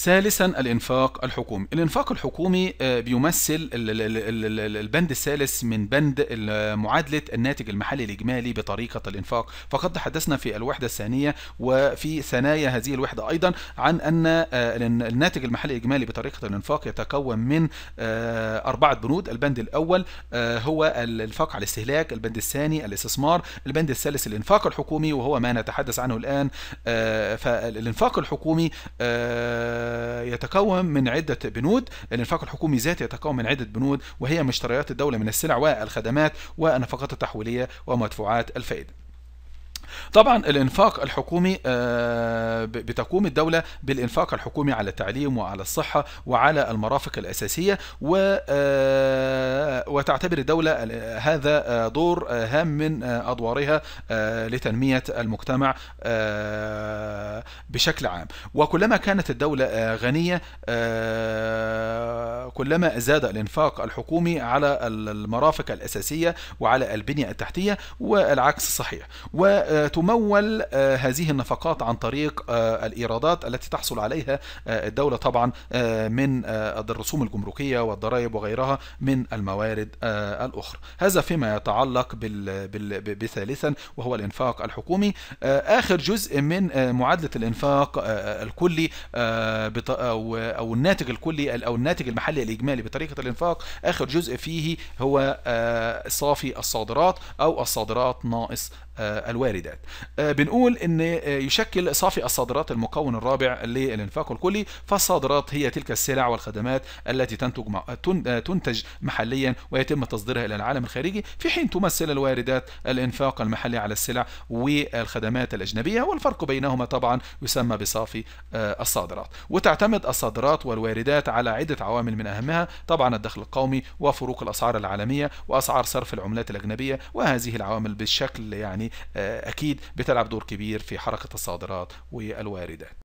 ثالثا الانفاق الحكومي الانفاق الحكومي آه، بيمثل البند الثالث من بند معادلة الناتج المحلي الإجمالي بطريقة الانفاق فقد تحدثنا في الوحدة الثانية وفي ثنايا هذه الوحدة أيضا عن أن آه، الناتج المحلي الإجمالي بطريقة الانفاق يتكون من آه، أربعة بنود البند الأول هو الانفاق على الاستهلاك البند الثاني الاستثمار البند الثالث الانفاق الحكومي وهو ما نتحدث عنه الآن فالانفاق الحكومي يتكون من عدة بنود الانفاق الحكومي ذاته يتكون من عدة بنود وهي مشتريات الدولة من السلع والخدمات والنفقات التحويلية ومدفوعات الفائدة طبعا الانفاق الحكومي آه، بتقوم الدولة بالانفاق الحكومي على التعليم وعلى الصحة وعلى المرافق الأساسية و آه، وتعتبر الدولة هذا آه، دور آه، هام من آه، أدوارها لتنمية المجتمع بشكل عام وكلما كانت الدولة غنية كلما زاد الانفاق الحكومي على المرافق الأساسية وعلى البنية التحتية والعكس صحيح وتمول آه، هذه النفقات عن طريق آه، الإيرادات التي تحصل عليها آه، الدولة طبعا من الرسوم الجمركية والضرائب وغيرها من الموارد الأخرى هذا فيما يتعلق بثالثا وهو الإنفاق الحكومي آخر جزء من معادلة الإنفاق الكلي أو الناتج الكلي أو الناتج المحلي الإجمالي بطريقة الإنفاق آخر جزء فيه هو آه، صافي الصادرات أو الصادرات ناقص آه، الواردات آه، بنقول ان آه، يشكل صافي الصادرات المكون الرابع للانفاق الكلي فالصادرات هي تلك السلع والخدمات التي تنتج تنتج محليا ويتم تصديرها الى العالم الخارجي في حين تمثل الواردات الانفاق المحلي على السلع والخدمات الاجنبيه والفرق بينهما طبعا يسمى بصافي الصادرات وتعتمد الصادرات والواردات على عده عوامل من اهمها طبعا الدخل القومي وفروق الاسعار العالميه واسعار صرف العملات الاجنبيه وهذه العوامل بالشكل يعني آه، اكيد بتلعب دور كبير في حركه الصادرات والواردات